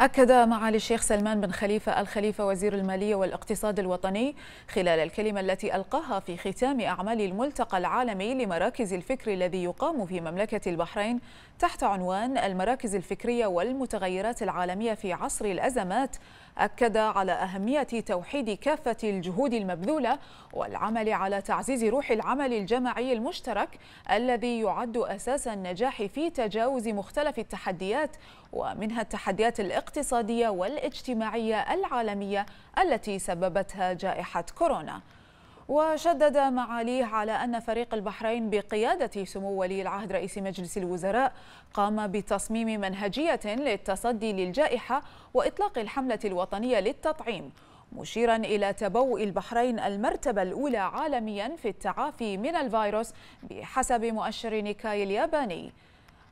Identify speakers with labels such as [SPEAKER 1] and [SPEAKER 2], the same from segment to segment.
[SPEAKER 1] أكد معالي الشيخ سلمان بن خليفة الخليفة وزير المالية والاقتصاد الوطني خلال الكلمة التي ألقاها في ختام أعمال الملتقى العالمي لمراكز الفكر الذي يقام في مملكة البحرين تحت عنوان المراكز الفكرية والمتغيرات العالمية في عصر الأزمات أكد على أهمية توحيد كافة الجهود المبذولة والعمل على تعزيز روح العمل الجماعي المشترك الذي يعد أساس النجاح في تجاوز مختلف التحديات ومنها التحديات الاقتصادية والاجتماعية العالمية التي سببتها جائحة كورونا وشدد معاليه على أن فريق البحرين بقيادة سمو ولي العهد رئيس مجلس الوزراء قام بتصميم منهجية للتصدي للجائحة وإطلاق الحملة الوطنية للتطعيم مشيرا إلى تبوء البحرين المرتبة الأولى عالميا في التعافي من الفيروس بحسب مؤشر نيكاي الياباني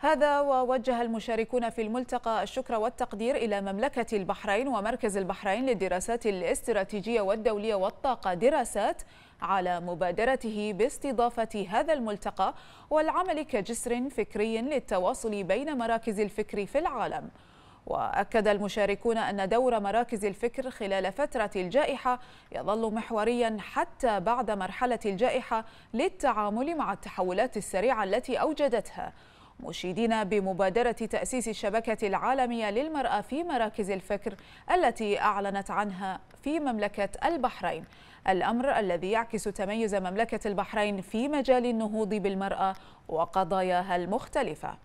[SPEAKER 1] هذا ووجه المشاركون في الملتقى الشكر والتقدير إلى مملكة البحرين ومركز البحرين للدراسات الاستراتيجية والدولية والطاقة دراسات على مبادرته باستضافة هذا الملتقى والعمل كجسر فكري للتواصل بين مراكز الفكر في العالم وأكد المشاركون أن دور مراكز الفكر خلال فترة الجائحة يظل محوريا حتى بعد مرحلة الجائحة للتعامل مع التحولات السريعة التي أوجدتها مشيدين بمبادرة تأسيس الشبكة العالمية للمرأة في مراكز الفكر التي أعلنت عنها في مملكة البحرين الأمر الذي يعكس تميز مملكة البحرين في مجال النهوض بالمرأة وقضاياها المختلفة